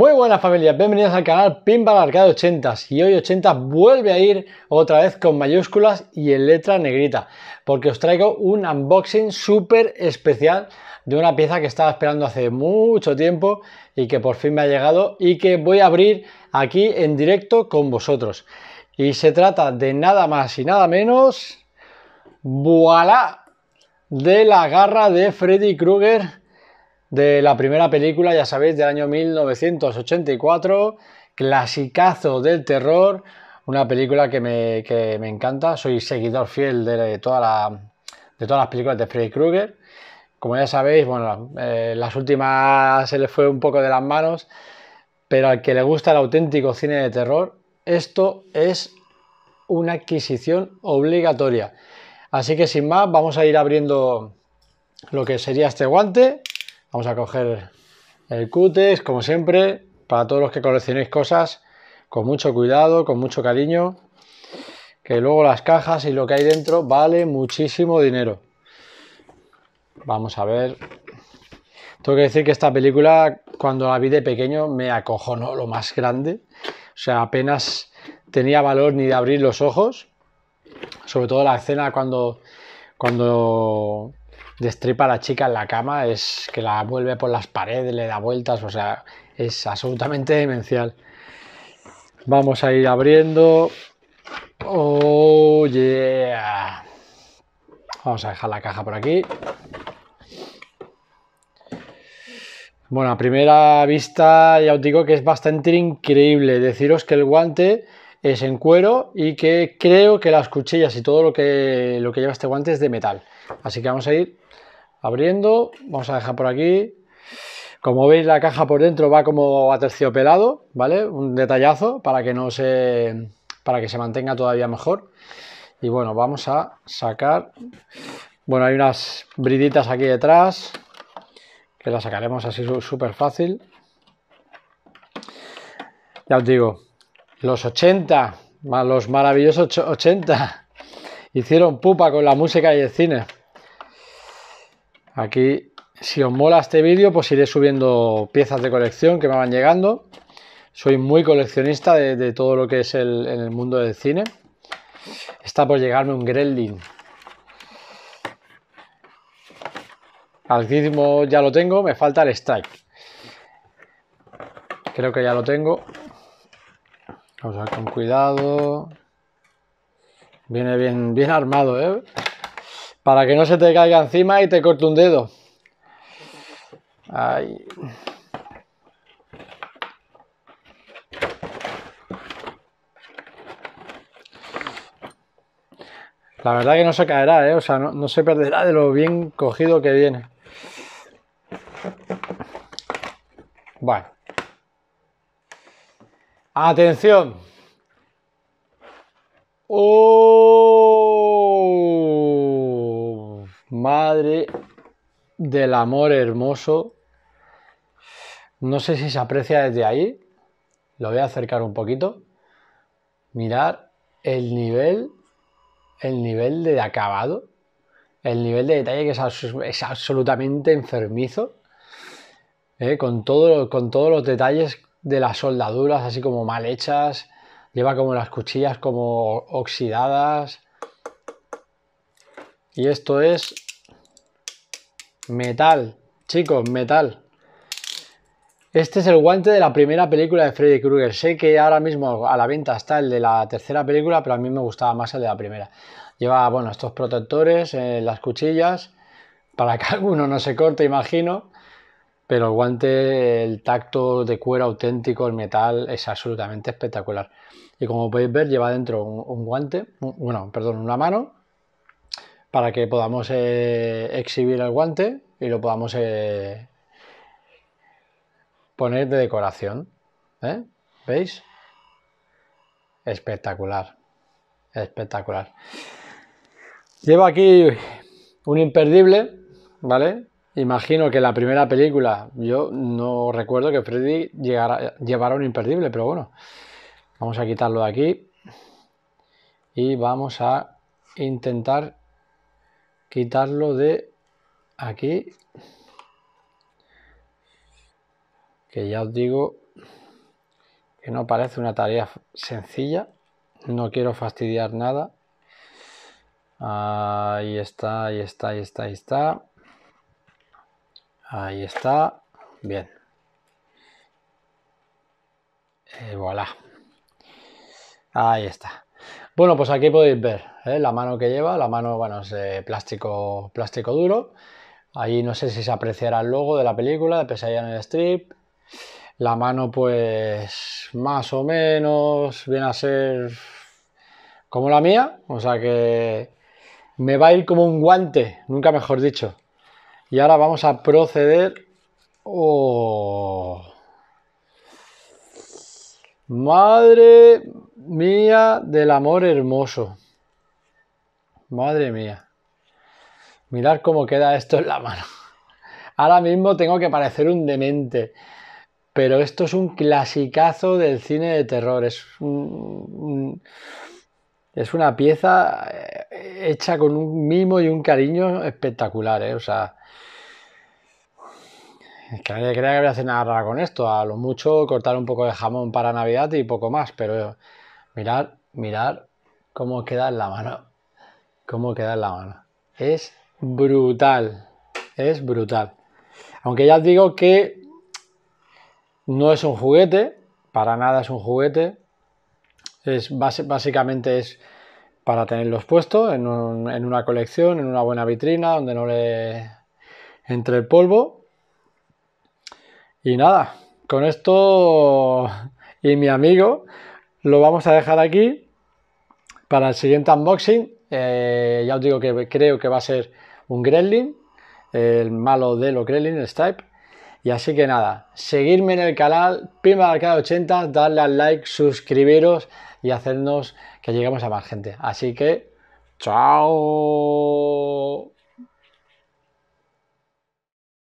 Muy buenas familias, bienvenidos al canal Pimbal Arcade 80s y hoy 80 vuelve a ir otra vez con mayúsculas y en letra negrita porque os traigo un unboxing súper especial de una pieza que estaba esperando hace mucho tiempo y que por fin me ha llegado y que voy a abrir aquí en directo con vosotros y se trata de nada más y nada menos voilà de la garra de Freddy Krueger de la primera película, ya sabéis, del año 1984, clasicazo del terror, una película que me, encanta, soy seguidor fiel de, de todas las películas de Freddy Krueger. Como ya sabéis, bueno, eh, las últimas se le fue un poco de las manos, pero al que le gusta el auténtico cine de terror, esto es una adquisición obligatoria. Así que sin más, vamos a ir abriendo lo que sería este guante Vamos a coger el cutes, como siempre, para todos los que coleccionéis cosas, con mucho cuidado, con mucho cariño, que luego las cajas y lo que hay dentro vale muchísimo dinero. Vamos a ver. Tengo que decir que esta película, cuando la vi de pequeño, me acojonó lo más grande. O sea, apenas tenía valor ni de abrir los ojos. Sobre todo la escena cuando, cuando destripa a la chica en la cama, es que la vuelve por las paredes, le da vueltas, o sea, es absolutamente demencial. Vamos a ir abriendo. Oh Vamos a dejar la caja por aquí. Bueno, a primera vista ya os digo que es bastante increíble. Deciros que el guante es en cuero y que creo que las cuchillas y todo lo lo que lleva este guante es de metal. Así que vamos a ir abriendo, vamos a dejar por aquí. Como veis la caja por dentro va como a terciopelado, ¿vale? Un detallazo para que no se para que se mantenga todavía mejor. Y bueno, vamos a sacar bueno, hay unas briditas aquí detrás que las sacaremos así súper fácil. Ya os digo, los 80, los maravillosos 80, hicieron pupa con la música y el cine. Aquí, si os mola este vídeo, pues iré subiendo piezas de colección que me van llegando. Soy muy coleccionista de, todo lo que es el, en el mundo del cine. Está por llegarme un Gremlin. Al ya lo tengo, me falta el strike. Creo que ya lo tengo. Vamos a ver con cuidado. Viene bien armado, ¿eh? para que no se te caiga encima y te corte un dedo. Ahí. La verdad que no se caerá, ¿eh? o sea, no, se perderá de lo bien cogido que viene. Bueno. Atención. ¡Oh! Madre del amor hermoso. No sé si se aprecia desde ahí. Lo voy a acercar un poquito. Mirar el nivel, el nivel de acabado, el nivel de detalle que es, absolutamente enfermizo. ¿eh? Con, todo, con todos los detalles de las soldaduras, así como mal hechas. Lleva como las cuchillas como oxidadas. Y esto es metal, chicos, metal. Este es el guante de la primera película de Freddy Krueger. Sé que ahora mismo a la venta está el de la tercera película, pero a mí me gustaba más el de la primera. Lleva, bueno, estos protectores, eh, las cuchillas, para que alguno no se corte, imagino. Pero el guante, el tacto de cuero auténtico, el metal, es absolutamente espectacular. Y como podéis ver, lleva dentro un, guante, bueno, perdón, una mano para que podamos eh, exhibir el guante y lo podamos eh, poner de decoración. ¿eh? ¿Veis? Espectacular. Espectacular. Llevo aquí un imperdible, ¿vale? Imagino que la primera película, yo no recuerdo que Freddy llevara un imperdible, pero bueno, vamos a quitarlo de aquí y vamos a intentar quitarlo de aquí. Que ya os digo que no parece una tarea sencilla. No quiero fastidiar nada. Ahí está, ahí está, ahí está, ahí está. Ahí está. Bien. Eh, voilà. Ahí está. Bueno, pues aquí podéis ver ¿eh? la mano que lleva, la mano, bueno, es de eh, plástico, plástico duro. Ahí no sé si se apreciará el logo de la película, de Pesadilla en el Strip. La mano, pues, más o menos, viene a ser como la mía, o sea que me va a ir como un guante, nunca mejor dicho. Y ahora vamos a proceder. ¡Oh! Madre mía del amor hermoso. Madre mía. Mirad cómo queda esto en la mano. Ahora mismo tengo que parecer un demente. Pero esto es un clasicazo del cine de terror. Es, una pieza eh, hecha con un mimo y un cariño espectacular. ¿eh? O sea, es que nadie crea que voy a hacer nada raro con esto. A lo mucho cortar un poco de jamón para Navidad y poco más. Pero Mirar, mirar cómo queda en la mano. Cómo queda en la mano. Es brutal. Es brutal. Aunque ya os digo que no es un juguete. Para nada es un juguete. Es básicamente es para tenerlos puestos en una colección, en una buena vitrina, donde no le entre el polvo. Y nada, con esto y mi amigo lo vamos a dejar aquí para el siguiente unboxing. Eh, ya os digo que creo que va a ser un Gremlin, el malo de los Gremlin, el Stripe. Y así que nada, seguirme en el canal de cada 80, darle al like, suscribiros y hacernos que lleguemos a más gente. Así que, chao.